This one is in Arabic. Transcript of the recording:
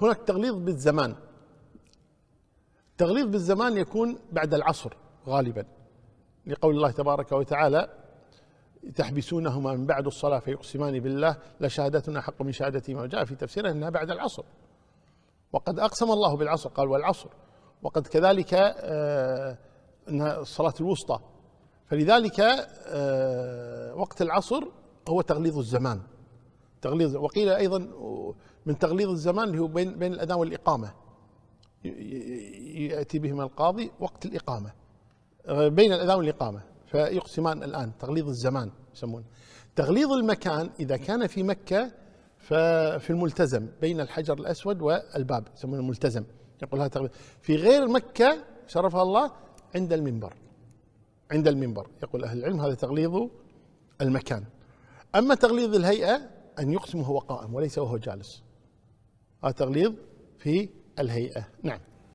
هناك تغليظ بالزمان التغليظ بالزمان يكون بعد العصر غالبا لقول الله تبارك وتعالى تحبسونهما من بعد الصلاة فيقسمان بالله لشهادتنا حق من شهادتهما وجاء في تفسيره أنها بعد العصر وقد أقسم الله بالعصر قال والعصر وقد كذلك آه، أنها الصلاة الوسطى فلذلك آه، وقت العصر هو تغليظ الزمان تغليظ وقيل ايضا من تغليظ الزمان اللي هو بين بين الاذان والاقامه ياتي بهما القاضي وقت الاقامه بين الاذان والاقامه فيقسمان الان تغليظ الزمان يسمونه تغليظ المكان اذا كان في مكه ففي الملتزم بين الحجر الاسود والباب يسمونه الملتزم يقول هذا تغليظ في غير مكه شرفها الله عند المنبر عند المنبر يقول اهل العلم هذا تغليظ المكان اما تغليظ الهيئه أن يقسم وهو قائم وليس وهو جالس هذا تغليظ في الهيئة نعم